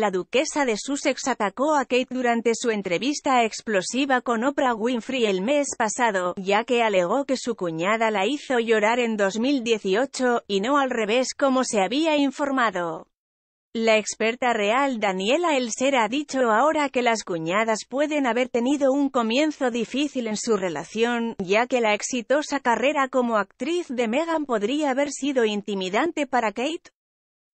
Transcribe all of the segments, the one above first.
la duquesa de Sussex atacó a Kate durante su entrevista explosiva con Oprah Winfrey el mes pasado, ya que alegó que su cuñada la hizo llorar en 2018, y no al revés como se había informado. La experta real Daniela Elser ha dicho ahora que las cuñadas pueden haber tenido un comienzo difícil en su relación, ya que la exitosa carrera como actriz de Meghan podría haber sido intimidante para Kate.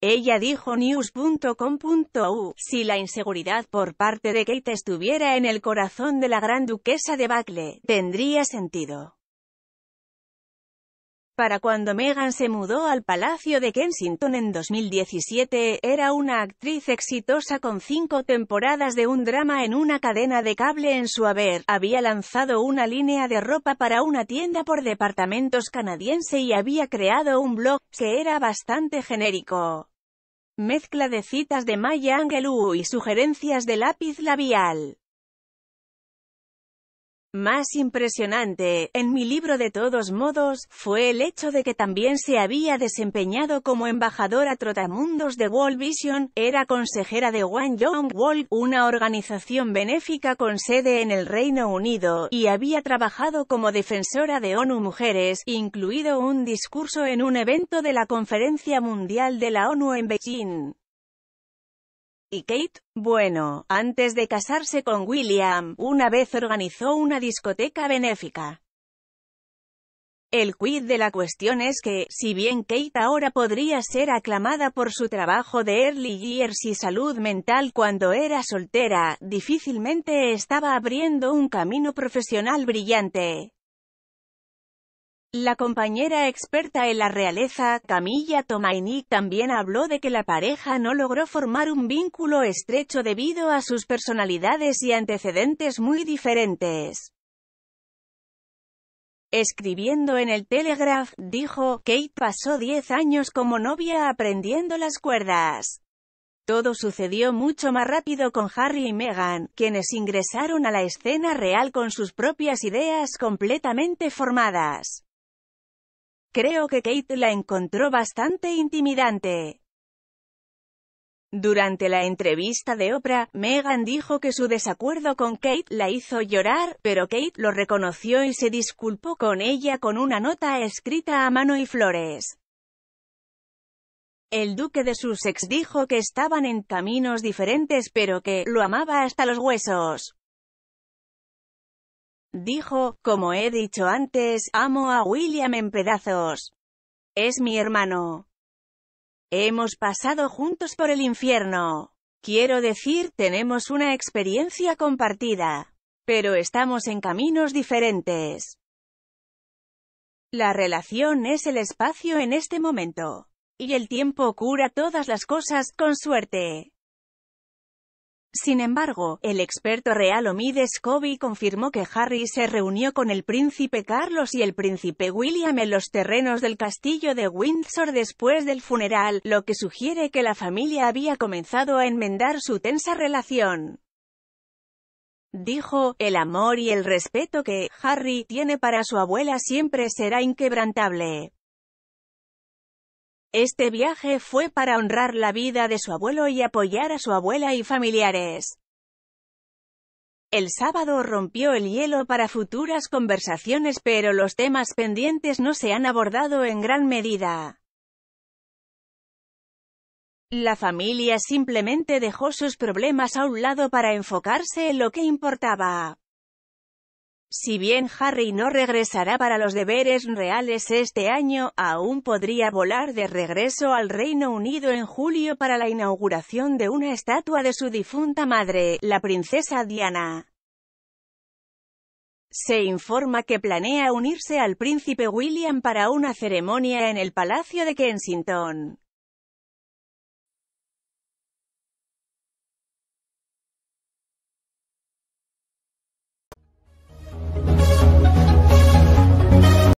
Ella dijo news.com.u, si la inseguridad por parte de Kate estuviera en el corazón de la gran duquesa de Bacle, tendría sentido. Para cuando Meghan se mudó al Palacio de Kensington en 2017, era una actriz exitosa con cinco temporadas de un drama en una cadena de cable en su haber. Había lanzado una línea de ropa para una tienda por departamentos canadiense y había creado un blog, que era bastante genérico. Mezcla de citas de Maya Angelou y sugerencias de lápiz labial más impresionante, en mi libro de todos modos, fue el hecho de que también se había desempeñado como embajadora trotamundos de World Vision, era consejera de Wang Young World, una organización benéfica con sede en el Reino Unido, y había trabajado como defensora de ONU Mujeres, incluido un discurso en un evento de la Conferencia Mundial de la ONU en Beijing y Kate, bueno, antes de casarse con William, una vez organizó una discoteca benéfica. El quid de la cuestión es que, si bien Kate ahora podría ser aclamada por su trabajo de early years y salud mental cuando era soltera, difícilmente estaba abriendo un camino profesional brillante. La compañera experta en la realeza, Camilla Tomaini, también habló de que la pareja no logró formar un vínculo estrecho debido a sus personalidades y antecedentes muy diferentes. Escribiendo en el Telegraph, dijo, Kate pasó 10 años como novia aprendiendo las cuerdas. Todo sucedió mucho más rápido con Harry y Meghan, quienes ingresaron a la escena real con sus propias ideas completamente formadas. Creo que Kate la encontró bastante intimidante. Durante la entrevista de Oprah, Meghan dijo que su desacuerdo con Kate la hizo llorar, pero Kate lo reconoció y se disculpó con ella con una nota escrita a mano y flores. El duque de Sussex dijo que estaban en caminos diferentes pero que lo amaba hasta los huesos. Dijo, como he dicho antes, amo a William en pedazos. Es mi hermano. Hemos pasado juntos por el infierno. Quiero decir, tenemos una experiencia compartida. Pero estamos en caminos diferentes. La relación es el espacio en este momento. Y el tiempo cura todas las cosas, con suerte. Sin embargo, el experto real Omid Scobie confirmó que Harry se reunió con el príncipe Carlos y el príncipe William en los terrenos del castillo de Windsor después del funeral, lo que sugiere que la familia había comenzado a enmendar su tensa relación. Dijo, el amor y el respeto que Harry tiene para su abuela siempre será inquebrantable. Este viaje fue para honrar la vida de su abuelo y apoyar a su abuela y familiares. El sábado rompió el hielo para futuras conversaciones pero los temas pendientes no se han abordado en gran medida. La familia simplemente dejó sus problemas a un lado para enfocarse en lo que importaba. Si bien Harry no regresará para los deberes reales este año, aún podría volar de regreso al Reino Unido en julio para la inauguración de una estatua de su difunta madre, la princesa Diana. Se informa que planea unirse al príncipe William para una ceremonia en el Palacio de Kensington.